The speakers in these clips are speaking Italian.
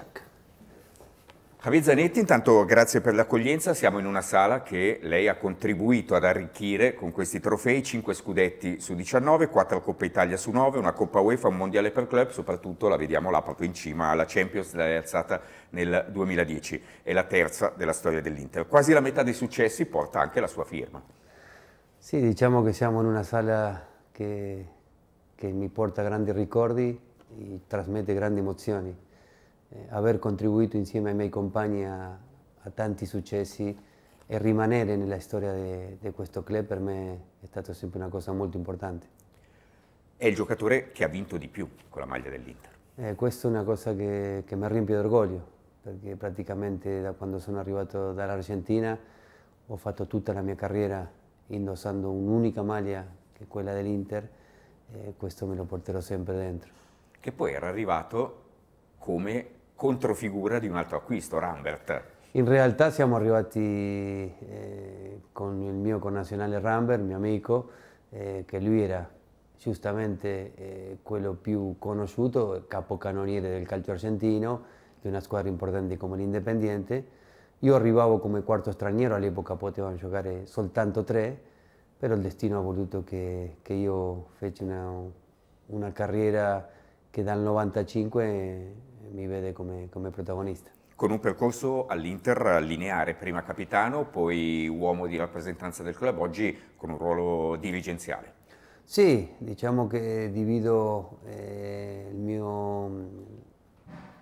Jack. Javier Zanetti, intanto grazie per l'accoglienza, siamo in una sala che lei ha contribuito ad arricchire con questi trofei, 5 scudetti su 19, 4 Coppa Italia su 9, una Coppa UEFA, un Mondiale per club, soprattutto la vediamo là proprio in cima alla Champions, l'ha alzata nel 2010, è la terza della storia dell'Inter. Quasi la metà dei successi porta anche la sua firma. Sì, diciamo che siamo in una sala che, che mi porta grandi ricordi e trasmette grandi emozioni eh, aver contribuito insieme ai miei compagni a, a tanti successi e rimanere nella storia di questo club per me è stata sempre una cosa molto importante. È il giocatore che ha vinto di più con la maglia dell'Inter. Eh, questa è una cosa che, che mi riempie d'orgoglio, perché praticamente da quando sono arrivato dall'Argentina ho fatto tutta la mia carriera indossando un'unica maglia, che è quella dell'Inter, e questo me lo porterò sempre dentro. Che poi era arrivato come controfigura di un altro acquisto, Rambert. In realtà siamo arrivati eh, con il mio connazionale Rambert, mio amico, eh, che lui era giustamente eh, quello più conosciuto, capocannoniere del calcio argentino, di una squadra importante come l'Independiente. Io arrivavo come quarto straniero, all'epoca potevano giocare soltanto tre, però il destino ha voluto che, che io feci una, una carriera che dal 95 mi vede come, come protagonista. Con un percorso all'Inter lineare, prima capitano, poi uomo di rappresentanza del club, oggi con un ruolo dirigenziale. Sì, diciamo che divido eh, il, mio,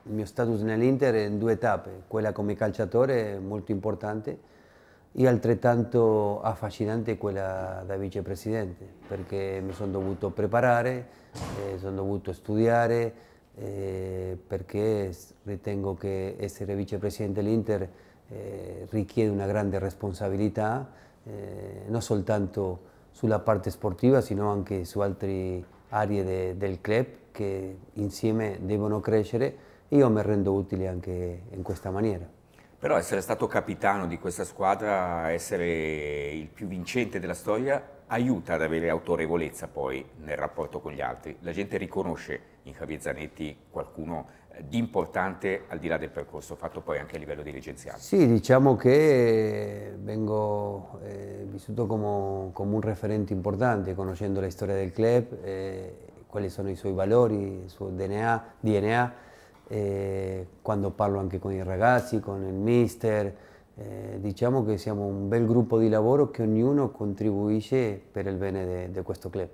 il, mio, status nell'Inter in due tappe, quella come calciatore molto importante e altrettanto affascinante quella da vicepresidente, perché mi sono dovuto preparare, eh, sono dovuto studiare, eh, perché ritengo che essere vicepresidente dell'Inter eh, richiede una grande responsabilità, eh, non soltanto sulla parte sportiva, sino anche su altre aree de, del club che insieme devono crescere. e Io mi rendo utile anche in questa maniera. Però essere stato capitano di questa squadra, essere il più vincente della storia, aiuta ad avere autorevolezza poi nel rapporto con gli altri. La gente riconosce in Javier Zanetti qualcuno di importante al di là del percorso fatto poi anche a livello dirigenziale. Sì, diciamo che eh, vengo eh, vissuto come, come, un referente importante, conoscendo la storia del club, eh, quali sono i suoi valori, il suo DNA, DNA eh, quando parlo anche con i ragazzi, con il mister, eh, diciamo che siamo un bel gruppo di lavoro che ognuno contribuisce per il bene di questo club.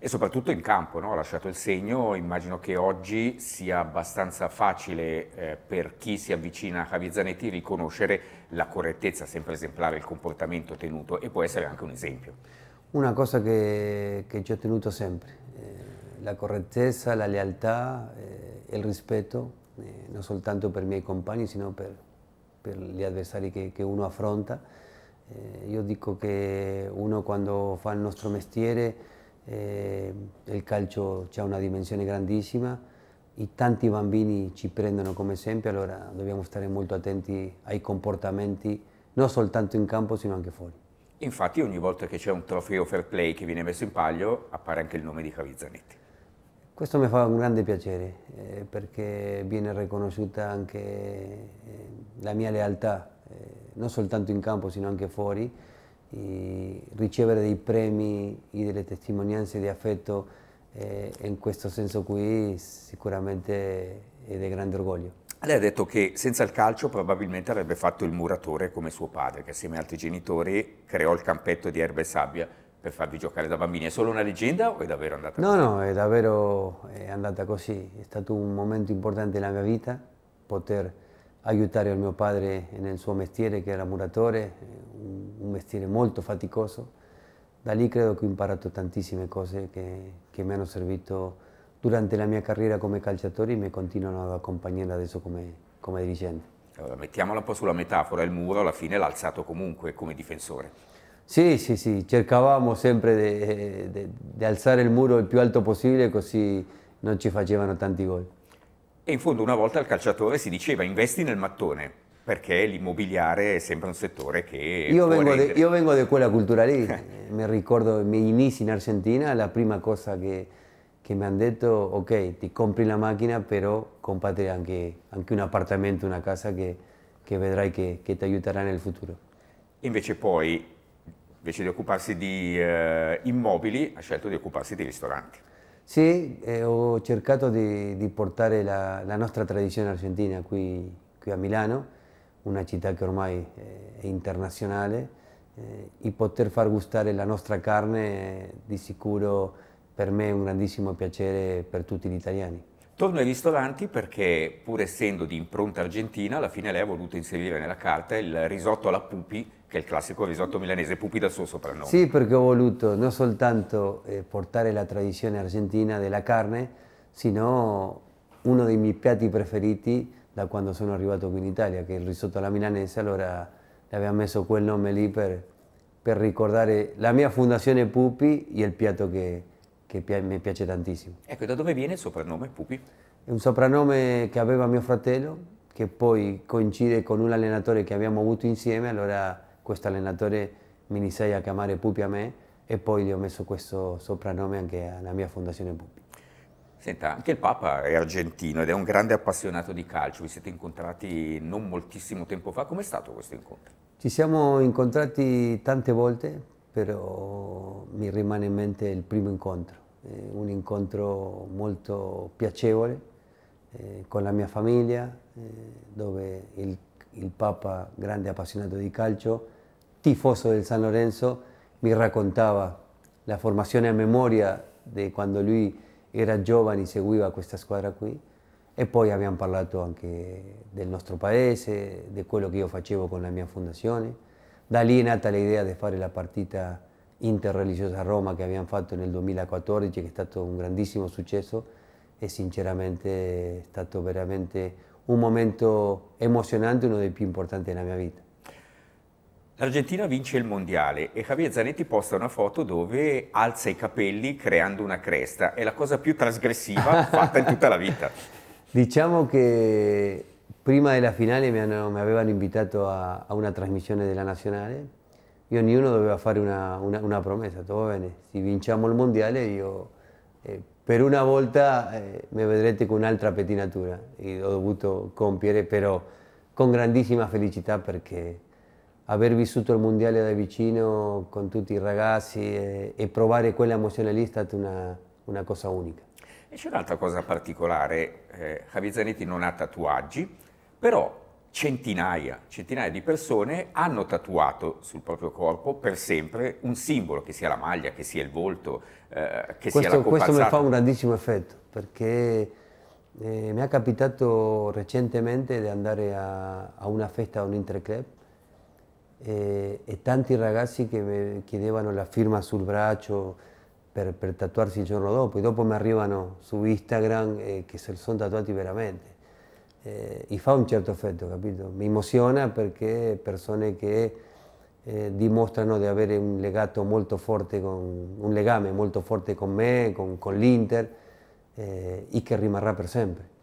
E soprattutto in campo, no? ha lasciato il segno, immagino che oggi sia abbastanza facile eh, per chi si avvicina a Javi Zanetti riconoscere la correttezza, sempre esemplare, il comportamento tenuto e può essere anche un esempio. Una cosa che, che ci ho tenuto sempre, eh, la correttezza, la lealtà, eh, il rispetto, eh, non soltanto per i miei compagni, sino per, per gli avversari che, che uno affronta. Eh, io dico che uno quando fa il nostro mestiere, eh, il calcio ha una dimensione grandissima, e tanti bambini ci prendono come esempio, allora dobbiamo stare molto attenti ai comportamenti, non soltanto in campo, sino anche fuori. Infatti ogni volta che c'è un trofeo fair play che viene messo in palio appare anche il nome di Cavizzanetti. Questo mi fa un grande piacere eh, perché viene riconosciuta anche eh, la mia lealtà, eh, non soltanto in campo sino anche fuori. E ricevere dei premi e delle testimonianze di affetto eh, in questo senso qui sicuramente è di grande orgoglio. Lei ha detto che senza il calcio probabilmente avrebbe fatto il muratore come suo padre, che assieme ad altri genitori creò il campetto di erba e sabbia per farvi giocare da bambini? È solo una leggenda o è davvero andata così? No, no, è davvero è andata così. È stato un momento importante nella mia vita poter aiutare il mio padre nel suo mestiere che era muratore, un mestiere molto faticoso. Da lì credo che ho imparato tantissime cose che, che mi hanno servito durante la mia carriera come calciatore e mi continuano ad accompagnare adesso come, come dirigente. Allora, mettiamola un po' sulla metafora, il muro alla fine l'ha alzato comunque come difensore. Sì, sì, sì, cercavamo sempre di alzare il muro il più alto possibile così non ci facevano tanti gol. E in fondo una volta il calciatore si diceva investi nel mattone, perché l'immobiliare è sempre un settore che... Io vengo, de, io vengo di quella cultura lì, mi ricordo i miei inizi in Argentina, la prima cosa che, che mi hanno detto, ok, ti compri la macchina, però compate anche, anche un appartamento, una casa che, che vedrai che, che ti aiuterà nel futuro. Invece poi invece di occuparsi di eh, immobili, ha scelto di occuparsi di ristoranti. Sì, eh, ho cercato di, di portare la, la, nostra tradizione argentina qui, qui, a Milano, una città che ormai eh, è internazionale, eh, e poter far gustare la nostra carne eh, di sicuro per me è un grandissimo piacere per tutti gli italiani. Torno ai ristoranti perché, pur essendo di impronta argentina, alla fine lei ha voluto inserire nella carta il risotto alla pupi, che è il classico risotto milanese, pupi dal suo soprannome. Sì, perché ho voluto non soltanto eh, portare la tradizione argentina della carne, sino uno dei miei piatti preferiti da quando sono arrivato qui in Italia, che è il risotto alla milanese, allora le abbiamo messo quel nome lì per, per ricordare la mia fondazione pupi e il piatto che, che pi- mi piace tantissimo. Ecco, da dove viene il soprannome Pupi? È un soprannome che aveva mio fratello, che poi coincide con un allenatore che abbiamo avuto insieme, allora questo allenatore mi iniziai a chiamare Pupi a me e poi gli ho messo questo soprannome anche alla mia fondazione Pupi. Senta, anche il Papa è argentino ed è un grande appassionato di calcio, vi siete incontrati non moltissimo tempo fa, com'è stato questo incontro? Ci siamo incontrati tante volte però mi rimane in mente il primo incontro, eh, un incontro molto piacevole eh, con la mia famiglia, eh, dove il, il, Papa, grande appassionato di calcio, tifoso del San Lorenzo, mi raccontava la formazione a memoria di quando lui era giovane e seguiva questa squadra qui. E poi abbiamo parlato anche del nostro paese, di quello che io facevo con la mia fondazione da lì è nata l'idea di fare la partita interreligiosa a Roma che abbiamo fatto nel 2014, che è stato un grandissimo successo e sinceramente è stato veramente un momento emozionante, uno dei più importanti della mia vita. L'Argentina vince il mondiale e Javier Zanetti posta una foto dove alza i capelli creando una cresta. È la cosa più trasgressiva fatta in tutta la vita. Diciamo che prima della finale mi, hanno, mi avevano invitato a, a, una trasmissione della Nazionale, io ognuno doveva fare una, una, una promessa, tutto bene, se vinciamo il mondiale io eh, per una volta eh, mi vedrete con un'altra pettinatura e ho dovuto compiere, però con grandissima felicità perché aver vissuto il mondiale da vicino con tutti i ragazzi e, e provare quella emozione lì è stata una, una cosa unica. E c'è un'altra cosa particolare, eh, Javier Zanetti non ha tatuaggi, però centinaia, centinaia di persone hanno tatuato sul proprio corpo per sempre un simbolo, che sia la maglia, che sia il volto, eh, che questo, sia la Questo mi fa un grandissimo effetto, perché eh, mi è capitato recentemente di andare a, a una festa, a un interclub, eh, e tanti ragazzi che mi chiedevano la firma sul braccio per, per tatuarsi il giorno dopo, e dopo mi arrivano su Instagram eh, che se lo sono tatuati veramente eh, gli fa un certo effetto, capito? Mi emoziona perché persone che eh, dimostrano di avere un legato molto forte, con, un legame molto forte con me, con, con l'Inter eh, e che rimarrà per sempre.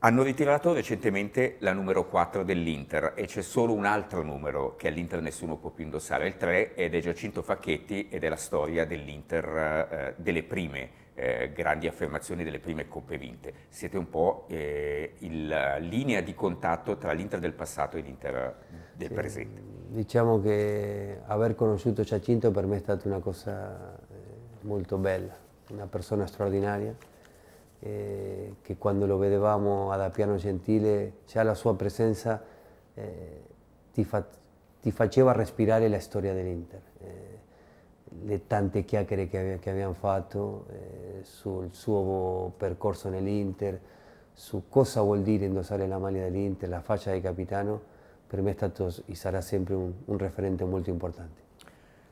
Hanno ritirato recentemente la numero 4 dell'Inter e c'è solo un altro numero che all'Inter nessuno può più indossare, il 3, ed è Giacinto Facchetti ed è la storia dell'Inter eh, delle prime eh, grandi affermazioni delle prime coppe vinte. Siete un po' eh, la linea di contatto tra l'Inter del passato e l'Inter del sì, presente. Diciamo che aver conosciuto Giacinto per me è stata una cosa eh, molto bella, una persona straordinaria. Eh, che quando lo vedevamo ad Appiano Gentile, già la sua presenza eh, ti, fa, ti, faceva respirare la storia dell'Inter. Eh, le tante chiacchiere che, che abbiamo fatto eh, sul suo percorso nell'Inter, su cosa vuol dire indossare la maglia dell'Inter, la faccia di capitano, per me è stato e sarà sempre un, un referente molto importante.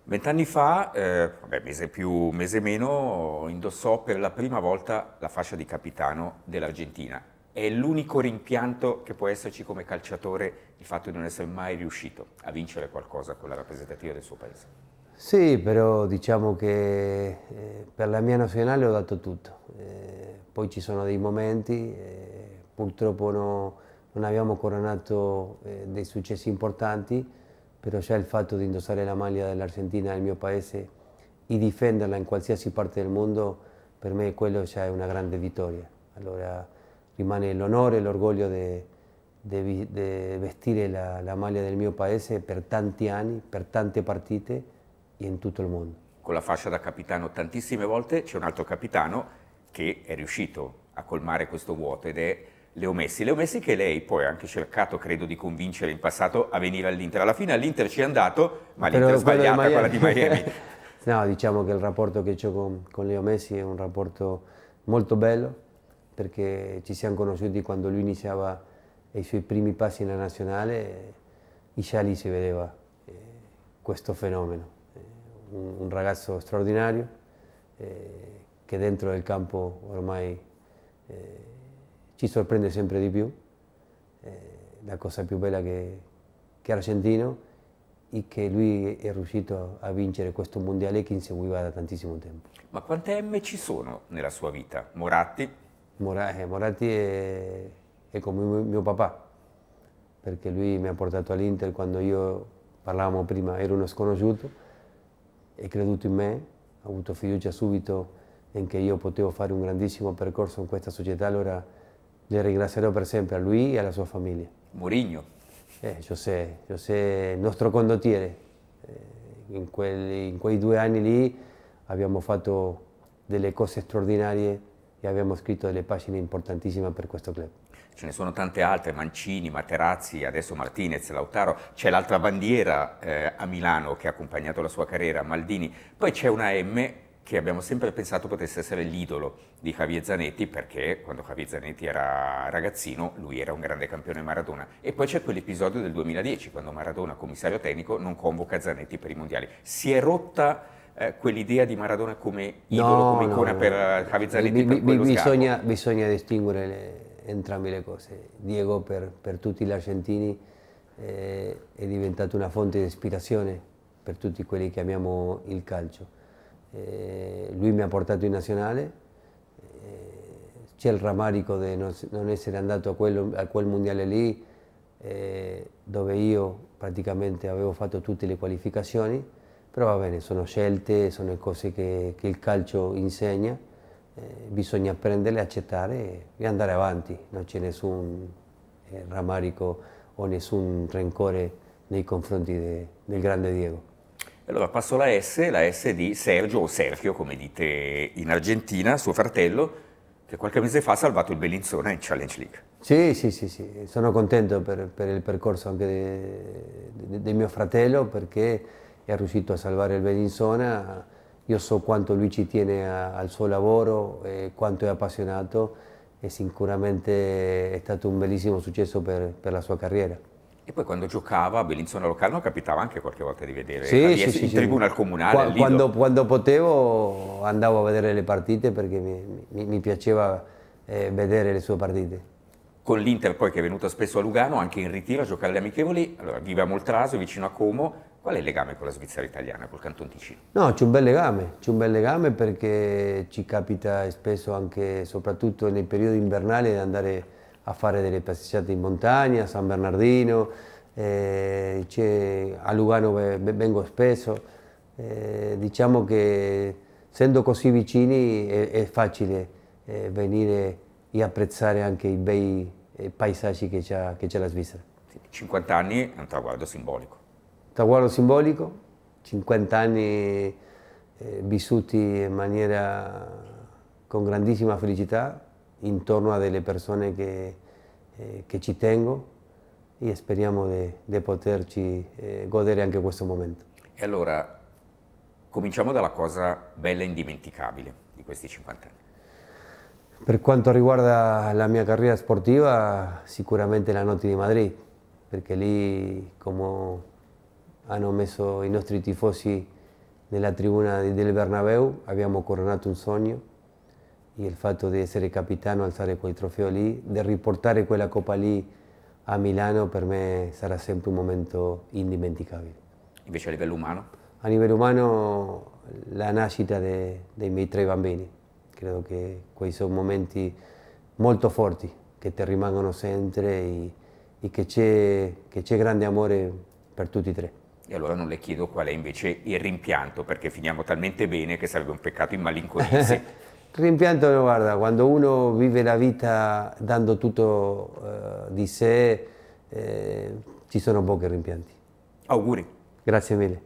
Vent'anni fa, eh, vabbè, mese più, mese meno, indossò per la prima volta la fascia di capitano dell'Argentina. È l'unico rimpianto che può esserci come calciatore il fatto di non essere mai riuscito a vincere qualcosa con la rappresentativa del suo paese. Sì, però diciamo che eh, per la mia nazionale ho dato tutto. Eh, poi ci sono dei momenti, eh, purtroppo no, non abbiamo coronato dei successi importanti, però già il fatto di indossare la maglia dell'Argentina nel mio paese e difenderla in qualsiasi parte del mondo, per me quello già è una grande vittoria. Allora rimane l'onore e l'orgoglio di vestire la, la maglia del mio paese per tanti anni, per tante partite in tutto il mondo. Con la fascia da capitano tantissime volte c'è un altro capitano che è riuscito a colmare questo vuoto ed è Leo Messi. Leo Messi che lei poi ha anche cercato, credo, di convincere in passato a venire all'Inter. Alla fine all'Inter ci è andato, ma l'Inter è sbagliata di quella di Miami. no, diciamo che il rapporto che ho con, con Leo Messi è un rapporto molto bello perché ci siamo conosciuti quando lui iniziava i suoi primi passi nella nazionale e già lì si vedeva eh, questo fenomeno un, un ragazzo straordinario eh, che dentro del campo ormai eh, ci sorprende sempre di più. Eh, la cosa più bella che, che è argentino e che lui è riuscito a vincere questo mondiale che inseguiva da tantissimo tempo. Ma quante M ci sono nella sua vita? Moratti? Mora, eh, Moratti è, è, come mio papà, perché lui mi ha portato all'Inter quando io, parlavamo prima, ero uno sconosciuto è creduto in me, ha avuto fiducia subito in che io potevo fare un grandissimo percorso in questa società, allora le ringrazierò per sempre a lui e alla sua famiglia. Mourinho. Eh, José, José, il nostro condottiere. Eh, in, quelli, in quei due anni lì abbiamo fatto delle cose straordinarie e abbiamo scritto delle pagine importantissime per questo club ce ne sono tante altre, Mancini, Materazzi, adesso Martinez, Lautaro, c'è l'altra bandiera eh, a Milano che ha accompagnato la sua carriera, Maldini, poi c'è una M che abbiamo sempre pensato potesse essere l'idolo di Javier Zanetti perché quando Javier Zanetti era ragazzino lui era un grande campione Maradona e poi c'è quell'episodio del 2010 quando Maradona, commissario tecnico, non convoca Zanetti per i mondiali. Si è rotta eh, quell'idea di Maradona come idolo, no, come icona no, per Javier eh, Zanetti bi, bi, bi, bisogna, bisogna, distinguere le, entrambe le cose. Diego per, per tutti gli argentini eh, è diventato una fonte di ispirazione per tutti quelli che amiamo il calcio. Eh, lui mi ha portato in nazionale, eh, c'è il rammarico di non essere andato a, quello, a quel mondiale lì eh, dove io praticamente avevo fatto tutte le qualificazioni, però va bene, sono scelte, sono cose che, che il calcio insegna eh, bisogna prenderle, accettare e andare avanti, non c'è nessun eh, rammarico o nessun rancore nei confronti de, del grande Diego. Allora passo la S, la S di Sergio o Sergio come dite in Argentina, suo fratello che qualche mese fa ha salvato il Bellinzona in Challenge League. Sì, sì, sì, sì. sono contento per, per, il percorso anche di mio fratello perché è riuscito a salvare il Bellinzona io so quanto lui ci tiene a, al suo lavoro, eh, quanto è appassionato e sicuramente è stato un bellissimo successo per, per la sua carriera. E poi quando giocava a Bellinzona Locarno capitava anche qualche volta di vedere sì, Caliesi, sì, sì, in tribuna al comunale. Qua, quando, quando, potevo andavo a vedere le partite perché mi, mi, mi piaceva eh, vedere le sue partite con l'Inter poi che è venuta spesso a Lugano, anche in ritiro a giocare le amichevoli, allora vive a Moltraso, vicino a Como, Qual è il legame con la Svizzera italiana, col Canton Ticino? No, c'è un bel legame, c'è un bel legame perché ci capita spesso anche, soprattutto nei periodi invernali, di andare a fare delle passeggiate in montagna, a San Bernardino, eh, a Lugano vengo spesso. Eh, diciamo che essendo così vicini è, è facile eh, venire e apprezzare anche i bei eh, paesaggi che c'è la Svizzera. 50 anni è un traguardo simbolico. Traguardo simbolico, 50 anni eh, vissuti in maniera con grandissima felicità intorno a delle persone che, eh, che ci tengo e speriamo di poterci eh, godere anche questo momento. E allora cominciamo dalla cosa bella e indimenticabile di questi 50 anni. Per quanto riguarda la mia carriera sportiva, sicuramente la notte di Madrid, perché lì, come hanno messo i nostri tifosi nella tribuna del Bernabeu, abbiamo coronato un sogno e il fatto di essere capitano, alzare quel trofeo lì, di riportare quella coppa lì a Milano per me sarà sempre un momento indimenticabile. Invece a livello umano? A livello umano la nascita de, dei miei tre bambini, credo che questi sono momenti molto forti che ti rimangono sempre e, e che c'è grande amore per tutti e tre. E allora non le chiedo qual è invece il rimpianto, perché finiamo talmente bene che sarebbe un peccato immalinconirsi. il rimpianto, guarda, quando uno vive la vita dando tutto eh, di sé, eh, ci sono pochi rimpianti. Auguri. Grazie mille.